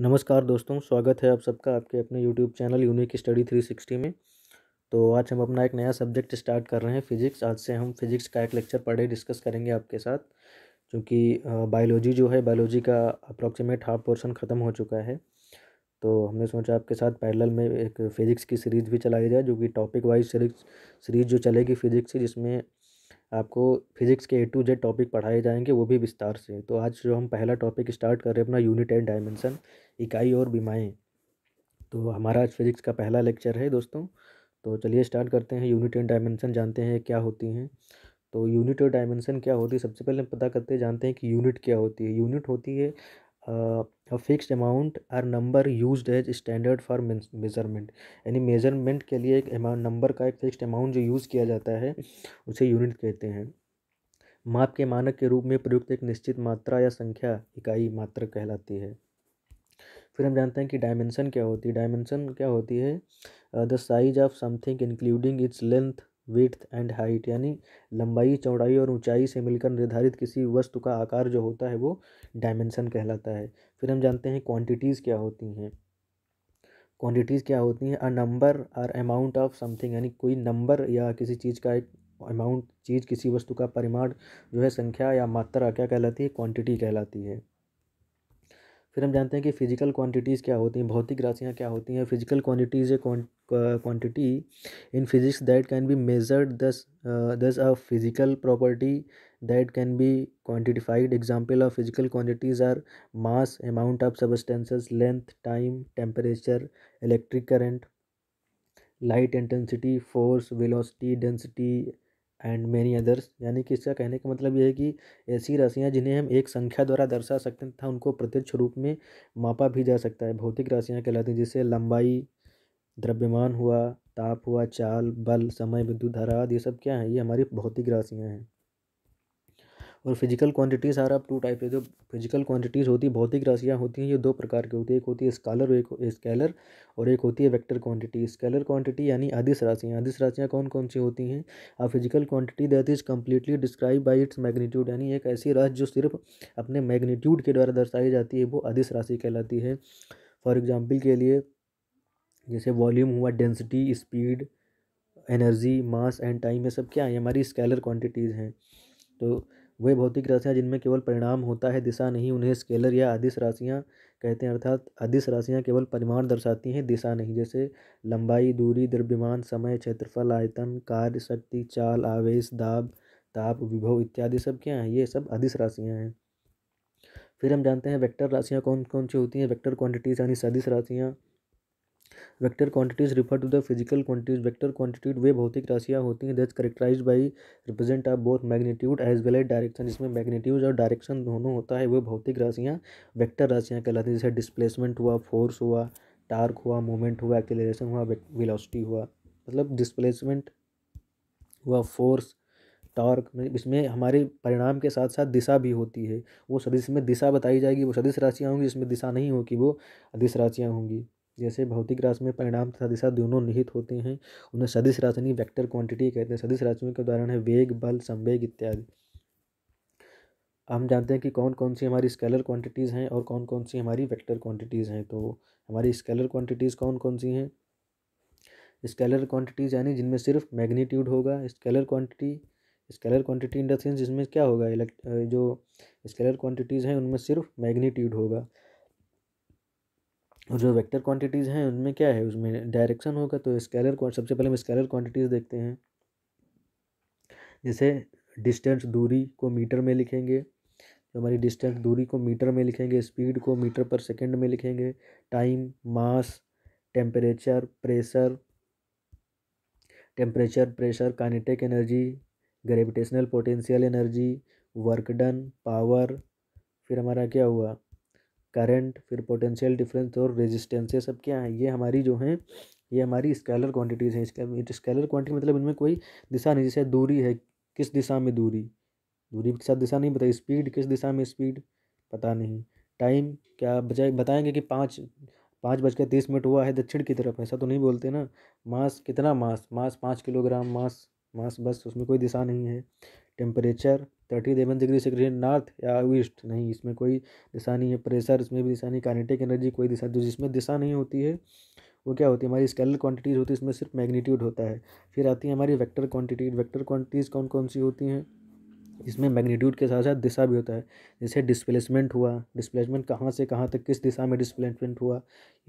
नमस्कार दोस्तों स्वागत है आप सबका आपके अपने YouTube channel unique study three sixty में तो आज हम अपना एक नया सब्जेक्ट स्टार्ट कर रहे हैं फिज़िक्स आज से हम फिज़िक्स का एक लेक्चर पढ़े डिस्कस करेंगे आपके साथ क्योंकि बायोलॉजी जो है बायोलॉजी का अप्रॉक्सीमेट हाफ पोर्शन ख़त्म हो चुका है तो हमने सोचा आपके साथ पैरल में एक फ़िज़िक्स की सीरीज़ भी चलाई जाए जो कि टॉपिक वाइज सीरीज सीरीज़ जो चलेगी फ़िज़िक्स की जिसमें आपको फिज़िक्स के ए टू जेड टॉपिक पढ़ाए जाएंगे वो भी विस्तार से तो आज जो हम पहला टॉपिक स्टार्ट कर रहे हैं अपना यूनिट एंड डायमेंशन इकाई और बीमाएँ तो हमारा आज फिज़िक्स का पहला लेक्चर है दोस्तों तो चलिए स्टार्ट करते हैं यूनिट एंड डायमेंशन जानते हैं क्या होती हैं तो यूनिट और डायमेंशन क्या होती है सबसे पहले हम पता करते हैं जानते हैं कि यूनिट क्या होती है यूनिट होती है a fixed amount or number used as standard for measurement यानी मेज़रमेंट के लिए एक अमाउंट नंबर का एक फिक्स्ड अमाउंट जो यूज़ किया जाता है उसे यूनिट कहते हैं माप के मानक के रूप में प्रयुक्त एक निश्चित मात्रा या संख्या इकाई मात्र कहलाती है फिर हम जानते हैं कि डायमेंशन क्या होती है डायमेंशन क्या होती है the size of something including its length width and height यानी लंबाई चौड़ाई और ऊंचाई से मिलकर निर्धारित किसी वस्तु का आकार जो होता है वो डायमेंसन कहलाता है फिर हम जानते हैं क्वांटिटीज़ क्या होती हैं क्वांटिटीज़ क्या होती हैं a number or amount of something यानी कोई नंबर या किसी चीज़ का एक अमाउंट चीज़ किसी वस्तु का परिमाण जो है संख्या या मात्रा क्या कहलाती है क्वांटिटी कहलाती है फिर हम जानते हैं कि फ़िज़िकल क्वांटिटीज़ क्या होती हैं भौतिक राशियाँ क्या होती हैं physical quantities a quantity in physics that can be measured that's that's a physical property that can be quantified example of physical quantities are mass amount of substances length time temperature electric current light intensity force velocity density and many others यानी कि इसका कहने का मतलब यह है कि ऐसी राशियाँ जिन्हें हम एक संख्या द्वारा दर्शा सकते हैं तथा उनको प्रत्यक्ष रूप में मापा भी जा सकता है भौतिक राशियाँ कहलाती हैं जैसे लंबाई द्रव्यमान हुआ ताप हुआ चाल बल समय विद्युत धारा आदि ये सब क्या है ये हमारी भौतिक राशियाँ हैं और फिजिकल क्वांटिटीज़ आप टू टाइप है जो फिजिकल क्वांटिटीज़ होती है भौतिक राशियाँ होती हैं ये दो प्रकार की होती है एक होती है स्कालर और एक स्केलर और एक होती है वेक्टर क्वांटिटी स्केलर क्वांटिटी यानी आदिश राशियाँ आदिश राशियाँ कौन कौन सी होती हैं आप physical quantity that is completely describe by its magnitude यानी एक ऐसी राशि जो सिर्फ अपने मैग्नीट्यूड के द्वारा दर्शाई जाती है वो आदिश राशि कहलाती है फॉर एग्ज़ाम्पल के लिए जैसे वॉल्यूम हुआ density speed energy mass and time ये सब क्या है हमारी स्केलर क्वांटिटीज़ हैं तो वे भौतिक राशियाँ जिनमें केवल परिणाम होता है दिशा नहीं उन्हें स्केलर या अधिस राशियाँ कहते हैं अर्थात अधिस राशियाँ केवल परिमाण दर्शाती हैं दिशा नहीं जैसे लंबाई दूरी द्रव्यमान समय क्षेत्रफल आयतन कार्य शक्ति चाल आवेश दाब ताप विभव इत्यादि सब क्या हैं ये सब अधिस राशियाँ हैं फिर हम जानते हैं वेक्टर राशियाँ कौन कौन सी होती हैं वेक्टर क्वांटिटीज यानी सदिश राशियाँ vector quantities refer to the physical quantities vector quantities वे भौतिक राशियाँ होती हैं that's characterise by represent of both magnitude as well as direction इसमें मैग्नीट्यूज़ और डायरेक्शन दोनों होता है वे भौतिक राशियाँ वैक्टर राशियाँ कहलाती हैं जैसे डिस्प्लेसमेंट हुआ फोर्स हुआ टार्क हुआ मोमेंट हुआ एक्लेशन हुआ विलोसिटी हुआ मतलब डिस्प्लेसमेंट हुआ फोर्स टॉर्क इसमें हमारे परिणाम के साथ साथ दिशा भी होती है वो सदिश में दिशा बताई जाएगी वो सदिश राशियाँ होंगी इसमें दिशा नहीं होगी वो अदिश राशियाँ होंगी जैसे भौतिक राशि में परिणाम तथा दिशा दोनों निहित होते हैं उन्हें सदिश राशि वेक्टर क्वांटिटी कहते हैं सदिश राशियों के उदाहरण है वेग बल संवेग इत्यादि हम जानते हैं कि कौन कौन सी हमारी स्केलर क्वांटिटीज़ हैं और कौन कौन सी हमारी वेक्टर क्वांटिटीज़ हैं तो हमारी स्केलर क्वांटिटीज़ कौन कौन सी हैं स्केलर क्वांटिटीज़ यानी जिनमें सिर्फ मैग्नीट्यूड होगा scalar quantity scalar quantity in the sense जिसमें क्या होगा इलेक्ट जो स्केलर क्वांटिटीज़ हैं उनमें सिर्फ मैग्नीट्यूड होगा और जो वेक्टर क्वांटिटीज़ हैं उनमें क्या है उसमें डायरेक्शन होगा तो स्केलर सबसे पहले हम स्केलर क्वांटिटीज़ देखते हैं जैसे डिस्टेंस दूरी को मीटर में लिखेंगे तो हमारी डिस्टेंस दूरी को मीटर में लिखेंगे स्पीड को मीटर पर सेकंड में लिखेंगे time mass temperature pressure temperature pressure kinetic energy gravitational potential energy work done power फिर हमारा क्या हुआ करंट फिर पोटेंशियल डिफरेंस और रेजिस्टेंस ये सब क्या है ये हमारी जो हैं ये हमारी स्केलर क्वांटिटीज़ हैं स्केलर क्वांटिटी मतलब इनमें कोई दिशा नहीं जैसे दूरी है किस दिशा में दूरी दूरी के साथ दिशा नहीं बताई स्पीड किस दिशा में स्पीड पता नहीं टाइम क्या बजाय बताएंगे कि पाँच पाँच बजकर तीस मिनट हुआ है दक्षिण की तरफ ऐसा तो नहीं बोलते ना मास कितना मास मांस पाँच किलोग्राम मास मास बस उसमें कोई दिशा नहीं है टेम्परेचर थर्टी एलेवन डिग्री सेक्रेशन नॉर्थ या ईस्ट नहीं इसमें कोई दिशा नहीं है प्रेशर इसमें भी दिशा नहीं कानेटिक एनर्जी कोई दिशा जो जिसमें दिशा नहीं होती है वो क्या होती है हमारी स्केलर क्वांटिटीज़ होती है इसमें सिर्फ मैग्नीट्यूड होता है फिर आती है हमारी वेक्टर क्वांटिटी वेक्टर क्वांटिटीज़ कौन कौन सी होती हैं इसमें मैग्नीट्यूड के साथ साथ दिशा भी होता है जैसे डिस्प्लेसमेंट हुआ डिस्प्लेसमेंट कहाँ से कहाँ तक किस दिशा में डिस्प्लेसमेंट हुआ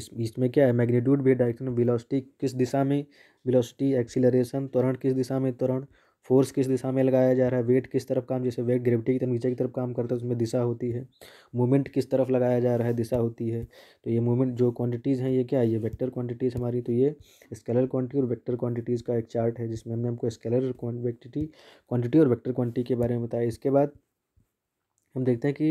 इस इसमें क्या है मैग्नीट्यूड भी डायरेक्शन वेलोसिटी किस दिशा में वेलोसिटी एक्सीलरेशन त्वरण किस दिशा में त्वरण फोर्स किस दिशा में लगाया जा रहा है वेट किस तरफ काम जैसे वेट ग्रेविटी की तरफ नीचे की तरफ काम करता है उसमें दिशा होती है मूवमेंट किस तरफ लगाया जा रहा है दिशा होती है तो ये मूवमेंट जो क्वांटिटीज़ हैं ये क्या है ये वेक्टर क्वांटिटीज़ हमारी तो ये स्केलर क्वांटिटी और वेक्टर क्वांटिटीज़ का एक चार्ट है जिसमें हमने हमको स्केलर क्वान्टिटी क्वान्टिटी और वैक्टर क्वान्टिटी के बारे में बताया इसके बाद हम देखते हैं कि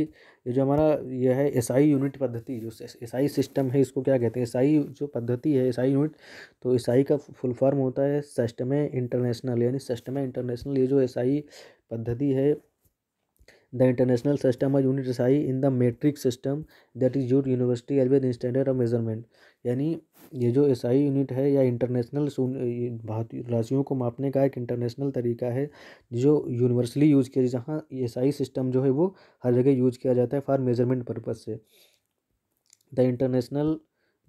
ये जो हमारा यह है ईसाई यूनिट पद्धति जो ईसाई सिस्टम है इसको क्या कहते हैं ईसाई जो पद्धति है ईसाई यूनिट तो ईसाई का फुल फॉर्म होता है सिस्टम इंटरनेशनल यानी सिस्टम इंटरनेशनल ये जो ईसाई पद्धति है the international system of unit SI in the metric system that is used university as standard of measurement यानी ये जो ईसाई यूनिट है या इंटरनेशनल भारतीय राशियों को मापने का एक इंटरनेशनल तरीका है जो यूनिवर्सली यूज़ किया जाए जहाँ ईसाई सिस्टम जो है वो हर जगह यूज़ किया जाता है फॉर मेजरमेंट पर्पज से the international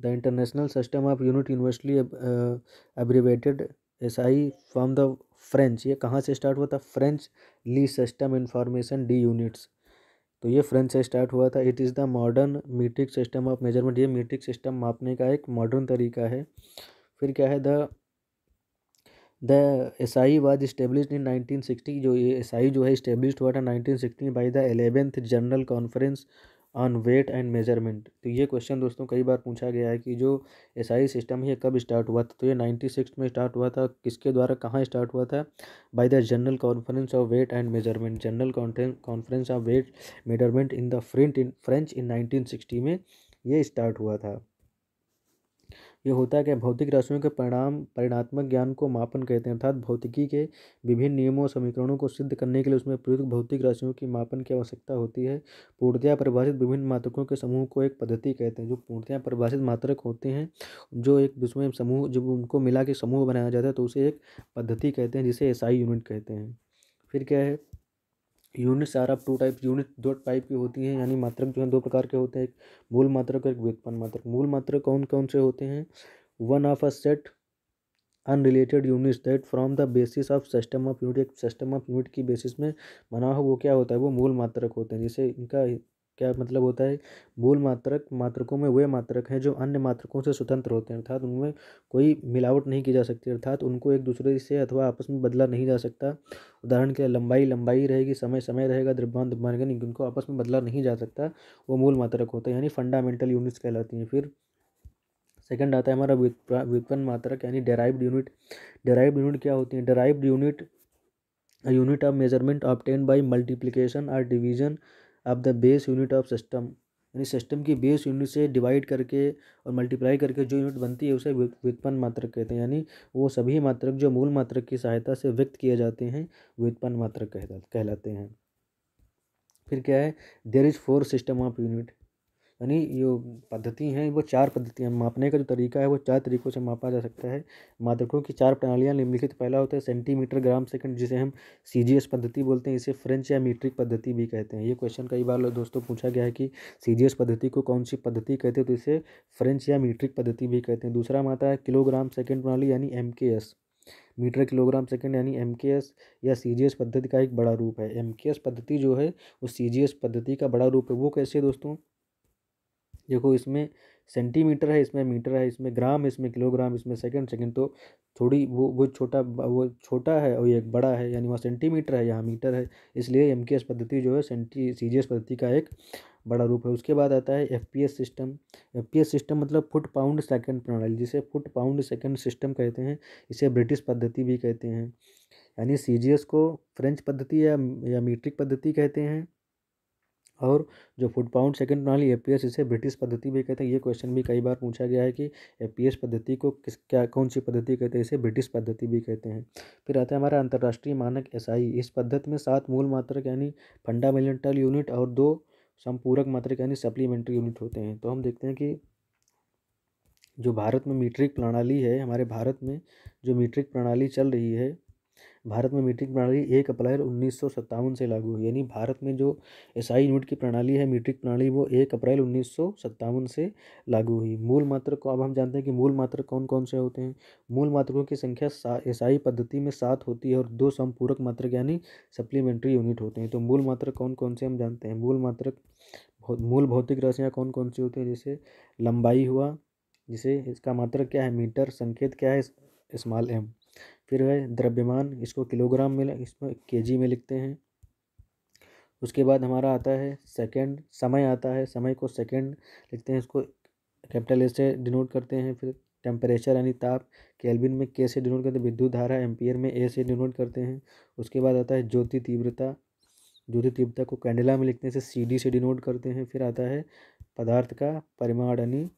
the international system of unit universally abbreviated S I from the French ये कहाँ से स्टार्ट हुआ था फ्रेंच ली सिस्टम इंफॉर्मेशन डी यूनिट्स तो ये फ्रेंच से स्टार्ट हुआ था it is the modern metric system of measurement ये मीट्रिक सिस्टम मापने का एक मॉडर्न तरीका है फिर क्या है the the S I was establish in nineteen sixty जो ये एस आई जो है इस्टेब्लिश हुआ था nineteen sixty by the eleventh general conference on weight and measurement तो ये क्वेश्चन दोस्तों कई बार पूछा गया है कि जो एसआई सिस्टम है कब स्टार्ट हुआ था तो ये नाइन्टी सिक्स में स्टार्ट हुआ था किसके द्वारा कहाँ स्टार्ट हुआ था by the general conference of weight and measurement general conference of weight measurement in the French in French in nineteen sixty में ये स्टार्ट हुआ था ये होता है कि भौतिक राशियों के परिणाम परिणात्मक ज्ञान को मापन कहते हैं अर्थात भौतिकी के विभिन्न नियमों और समीकरणों को सिद्ध करने के लिए उसमें प्रयुक्त भौतिक राशियों की मापन की आवश्यकता होती है पूर्णतया परिभाषित विभिन्न मात्रकों के समूह को एक पद्धति कहते हैं जो पूर्णतया परिभाषित मात्रक होते हैं जो एक दूसरे समूह जब उनको मिला के समूह बनाया जाता है तो उसे एक पद्धति कहते हैं जिसे एसआई यूनिट कहते हैं फिर क्या है units are of two type unit दो टाइप की होती हैं यानी मात्रक जो है दो प्रकार के होते हैं एक मूल मात्रक और एक व्युत्पन्न मात्रक मूल मात्रक कौन कौन से होते हैं one of a set unrelated units that from the basis of system of unit एक सिस्टम ऑफ यूनिट की बेसिस में बना हो वो क्या होता है वो मूल मात्रक होते हैं जैसे इनका क्या मतलब होता है मूल मात्रक मात्रकों में वे मात्रक हैं जो अन्य मात्रकों से स्वतंत्र होते हैं अर्थात उनमें कोई मिलावट नहीं की जा सकती अर्थात उनको एक दूसरे से अथवा आपस में बदला नहीं जा सकता उदाहरण के लिए लंबाई लंबाई रहेगी समय समय रहेगा द्रव्यमान द्रव्यमान उनको आपस में बदला नहीं जा सकता वो मूल मात्रक होता है यानी फंडामेंटल यूनिट्स कहलाती हैं फिर सेकेंड आता है हमारा व्युत्पन्न मात्रक यानी डेराइव्ड यूनिट डेराइव्ड यूनिट क्या होती है derived unit unit of measurement obtain obtained by और division of the base unit of system यानी सिस्टम की बेस यूनिट से डिवाइड करके और मल्टीप्लाई करके जो यूनिट बनती है उसे व्युत्पन्न मात्रक कहते हैं यानी वो सभी मात्रक जो मूल मात्रक की सहायता से व्यक्त किए जाते हैं व्युत्पन्न मात्रक कहलाते हैं फिर क्या है there is four system of unit यानी जो पद्धति हैं वो चार पद्धतियाँ मापने का जो तरीका है वो चार तरीक़ों से मापा जा सकता है मादकों की चार प्रणालियाँ निम्नलिखित पहला होता है सेंटीमीटर ग्राम सेकंड जिसे हम सी जी एस पद्धति बोलते हैं इसे फ्रेंच या मीट्रिक पद्धति भी कहते हैं ये क्वेश्चन कई बार दोस्तों पूछा गया है कि सी जी एस पद्धति को कौन सी पद्धति कहते हैं तो इसे फ्रेंच या मीट्रिक पद्धति भी कहते हैं दूसरा माता है किलोग्राम सेकेंड प्रणाली यानी M K S metre kilogram second यानी एम या सी पद्धति का एक बड़ा रूप है एम पद्धति जो है वो सी पद्धति का बड़ा रूप है वो कैसे दोस्तों देखो इसमें सेंटीमीटर है इसमें मीटर है इसमें ग्राम है इसमें किलोग्राम इसमें सेकंड सेकंड तो थोड़ी वो वो छोटा वो छोटा है और ये एक बड़ा है यानी वहाँ सेंटीमीटर है यहाँ मीटर है इसलिए एम पद्धति जो है सेंटी सी पद्धति का एक बड़ा रूप है उसके बाद आता है एफ सिस्टम एफ सिस्टम मतलब फुट पाउंड सेकंड प्रणाली जिसे फुट पाउंड सेकंड सिस्टम कहते हैं इसे ब्रिटिश पद्धति भी कहते हैं यानी सी को फ्रेंच पद्धति या या मीट्रिक पद्धति कहते हैं और जो फूड पाउंड सेकंड प्रणाली ए पी एस इसे ब्रिटिश पद्धति भी कहते हैं ये क्वेश्चन भी कई बार पूछा गया है कि ए पी एस पद्धति को किस क्या कौन सी पद्धति कहते हैं इसे ब्रिटिश पद्धति भी कहते हैं फिर आता है हमारा अंतर्राष्ट्रीय मानक एस आई इस पद्धति में सात मूल मात्रक यानी फंडामेंटल यूनिट और दो संपूरक मात्रक यानी सप्लीमेंट्री यूनिट होते हैं तो हम देखते हैं कि जो भारत में मीट्रिक प्रणाली है हमारे भारत में जो मीट्रिक प्रणाली चल रही है भारत में मीट्रिक प्रणाली एक अप्रैल उन्नीस से लागू हुई यानी भारत में जो ईसाई यूनिट की प्रणाली है मीट्रिक प्रणाली वो एक अप्रैल उन्नीस से लागू हुई मूल मात्र को अब हम जानते हैं कि मूल मात्र कौन कौन से होते हैं मूल मात्रकों की संख्या ईसाई पद्धति में सात होती है और दो संपूरक मात्र यानी सप्लीमेंट्री यूनिट होते हैं तो मूल मात्र कौन कौन से हम जानते हैं मूल मात्र मूल भौतिक राशियाँ कौन कौन सी होती हैं जैसे लंबाई हुआ जिसे इसका मात्र क्या है मीटर संकेत क्या है स्मॉल एम फिर है द्रव्यमान इसको किलोग्राम में इसमें जी में लिखते हैं उसके बाद हमारा आता है सेकंड समय आता है समय को सेकंड लिखते हैं इसको कैपिटल ए से डिनोट करते हैं फिर टेम्परेचर यानी ताप केल्विन में के से डिनोट करते हैं विद्युत धारा एम्पियर में ए से डिनोट करते हैं उसके बाद आता है ज्योति तीव्रता ज्योति तीव्रता को कैंडेला में लिखने से सी डी से डिनोट करते हैं फिर आता है पदार्थ का परिमाण यानी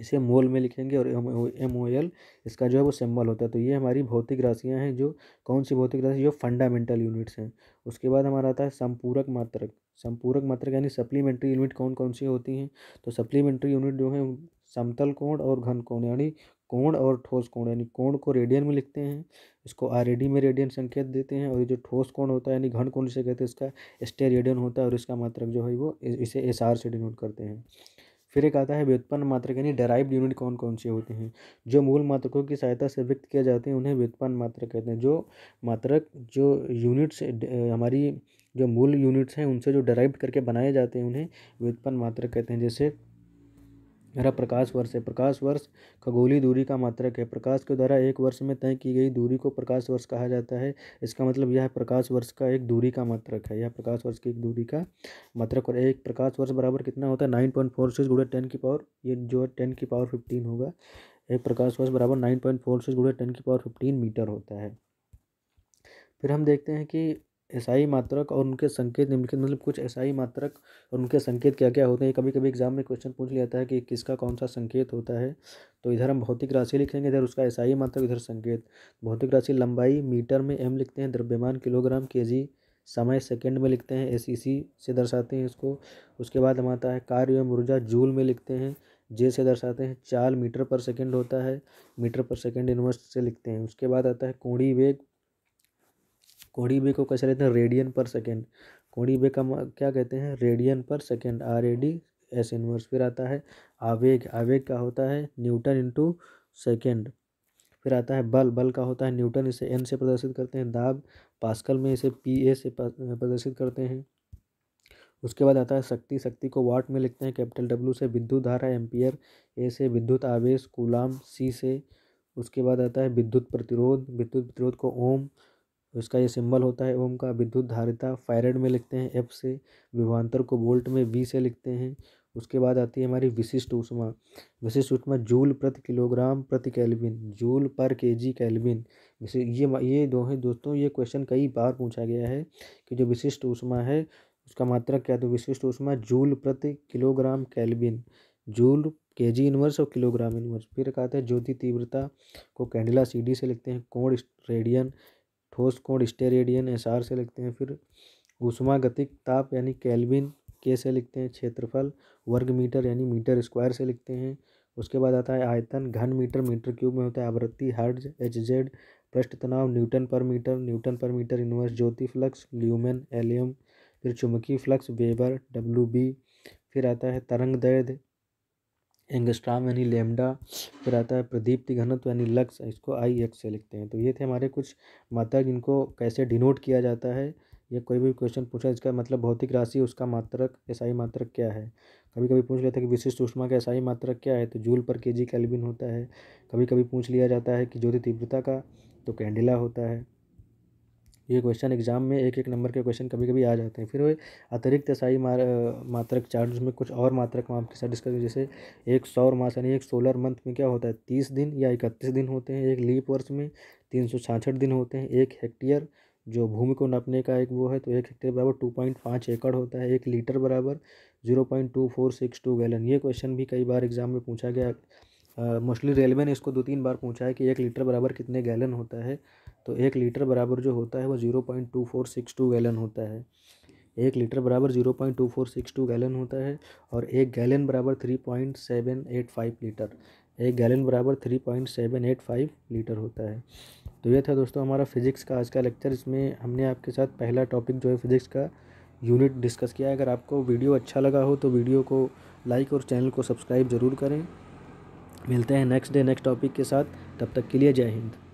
इसे मोल में लिखेंगे और एम ओ एल इसका जो है वो सिंबल होता है तो ये हमारी भौतिक राशियाँ हैं जो कौन सी भौतिक राशि जो फंडामेंटल यूनिट्स हैं उसके बाद हमारा आता है संपूरक मात्रक संपूरक मात्रक यानी सप्लीमेंट्री यूनिट कौन कौन सी होती हैं तो सप्लीमेंट्री यूनिट जो है समतल कोण और घन कोण यानी कोण और ठोस कोण यानी कोण को रेडियन में लिखते हैं इसको आर में रेडियन संकेत देते हैं और ये जो ठोस कोण होता है यानी घन कोण से कहते हैं इसका स्टे रेडियन होता है और इसका मात्रक जो है वो इसे एस आर से डिनोट करते हैं फिर एक आता है व्युत्पन्न मात्रक यानी डराइव यूनिट कौन कौन से होते हैं जो मूल मात्रकों की सहायता से व्यक्त किया जाते हैं उन्हें व्युत्पन्न मात्र कहते हैं जो मात्रक जो यूनिट्स हमारी जो मूल यूनिट्स हैं उनसे जो डेराइव करके बनाए जाते हैं उन्हें व्युत्पन्न मात्र कहते हैं जैसे मेरा प्रकाश वर्ष है प्रकाश वर्ष खगोली दूरी का मात्रक है प्रकाश के द्वारा एक वर्ष में तय की गई दूरी को प्रकाश वर्ष कहा जाता है इसका मतलब यह प्रकाश वर्ष का एक दूरी का मात्रक है यह प्रकाश वर्ष की एक दूरी का मात्रक और एक प्रकाश वर्ष बराबर कितना होता है नाइन पॉइंट फोर सिक्स गुड़े टेन की पावर ये जो है टेन की पावर फिफ्टीन होगा एक प्रकाश वर्ष बराबर नाइन पॉइंट फोर सिक्स गुड़े टेन की पावर फिफ्टीन मीटर होता है फिर हम देखते हैं कि एसआई मात्रक और उनके संकेत निम्नलिखित मतलब कुछ एसआई मात्रक और उनके संकेत क्या क्या होते हैं कभी कभी एग्जाम में क्वेश्चन पूछ लिया जाता है कि किसका कौन सा संकेत होता है तो इधर हम भौतिक राशि लिखेंगे इधर उसका एसआई मात्रक इधर संकेत भौतिक राशि लंबाई मीटर में एम लिखते हैं द्रव्यमान किलोग्राम के समय सेकेंड में लिखते हैं एस से दर्शाते हैं इसको उसके बाद हम आता है कार्य एवं ऊर्जा जूल में लिखते हैं जे से दर्शाते हैं चाल मीटर पर सेकेंड होता है मीटर पर सेकेंड इनवर्स से लिखते हैं उसके बाद आता है कोणी वेग कोड़ी बे को कैसे लेते हैं रेडियन पर सेकेंड कोड़ी बे का क्या कहते हैं रेडियन पर second R A D S inverse फिर आता है आवेग आवेग का होता है न्यूटन इंटू सेकेंड फिर आता है बल बल का होता है न्यूटन इसे एन से प्रदर्शित करते हैं दाब पास्कल में इसे पी ए से प्रदर्शित करते हैं उसके बाद आता है शक्ति शक्ति को वाट में लिखते हैं कैपिटल डब्ल्यू से विद्युत धारा एम्पियर ए से विद्युत आवेश कुलाम सी से उसके बाद आता है विद्युत प्रतिरोध विद्युत प्रतिरोध को ओम उसका ये सिंबल होता है ओम का विद्युत धारिता फायरेड में लिखते हैं एफ से विभवान्तर को वोल्ट में वी से लिखते हैं उसके बाद आती है हमारी विशिष्ट उष्मा विशिष्ट उष्मा जूल प्रति किलोग्राम प्रति कैलबिन जूल पर के जी कैलबिन ये ये दो हैं दोस्तों ये क्वेश्चन कई बार पूछा गया है कि जो विशिष्ट उष्मा है उसका मात्रक क्या तो विशिष्ट उष्मा जूल प्रति kilogram kelvin joule K G inverse और किलोग्राम इनवर्स फिर कहते हैं ज्योति तीव्रता को कैंडिला सी डी से लिखते हैं कोण रेडियन ठोस कोण स्टेरेडियन एस आर से लिखते हैं फिर ऊष्मागतिक ताप यानी कैलविन के से लिखते हैं क्षेत्रफल वर्ग मीटर यानी मीटर स्क्वायर से लिखते हैं उसके बाद आता है आयतन घन मीटर मीटर क्यूब में होता है आवृत्ति हर्ज एच जेड पृष्ठ तनाव न्यूटन पर मीटर न्यूटन पर मीटर इनवर्स ज्योति फ्लक्स ल्यूमेन एलियम फिर चुमकी फ्लक्स वेबर डब्ल्यू बी फिर आता है तरंग दैर्घ्य एंगस्ट्राम यानी लेमडा फिर आता है प्रदीप्ति घनत्व यानी लक्स इसको आई एक्स से लिखते हैं तो ये थे हमारे कुछ मात्रक जिनको कैसे डिनोट किया जाता है या कोई भी क्वेश्चन पूछा इसका मतलब भौतिक राशि उसका मात्रक ही मात्रक क्या है कभी कभी पूछ लेते हैं कि विशिष्ट ऊष्मा का ही मात्रक क्या है तो जूल पर के जी होता है कभी कभी पूछ लिया जाता है कि ज्योति तीव्रता का तो कैंडिला होता है ये क्वेश्चन एग्जाम में एक एक नंबर के क्वेश्चन कभी कभी आ जाते हैं फिर वो अतिरिक्त एसआई मार मात्रक चार्ज उसमें कुछ और मात्रक हम आपके साथ डिस्कस जैसे एक सौर मास यानी एक सोलर मंथ में क्या होता है तीस दिन या इकतीस दिन होते हैं एक लीप वर्ष में तीन सौ छाछठ दिन होते हैं एक हेक्टेयर जो भूमि को नपने का एक वो है तो एक हेक्टेयर बराबर टू पॉइंट पाँच एकड़ होता है एक लीटर बराबर zero point two four six two gallon ये क्वेश्चन भी कई बार एग्जाम में पूछा गया मोस्टली रेलवे ने इसको दो तीन बार पूछा है कि एक लीटर बराबर कितने गैलन होता है तो एक लीटर बराबर जो होता है वो zero point two four six two gallon होता है एक लीटर बराबर zero point two four six two gallon होता है और एक गैलन बराबर three point seven eight five litre एक गैलन बराबर three point seven eight five litre होता है तो ये था दोस्तों हमारा फिज़िक्स का आज का लेक्चर इसमें हमने आपके साथ पहला टॉपिक जो है फिज़िक्स का यूनिट डिस्कस किया है अगर आपको वीडियो अच्छा लगा हो तो वीडियो को लाइक और चैनल को सब्सक्राइब ज़रूर करें मिलते हैं नेक्स्ट डे नेक्स्ट टॉपिक के साथ तब तक के लिए जय हिंद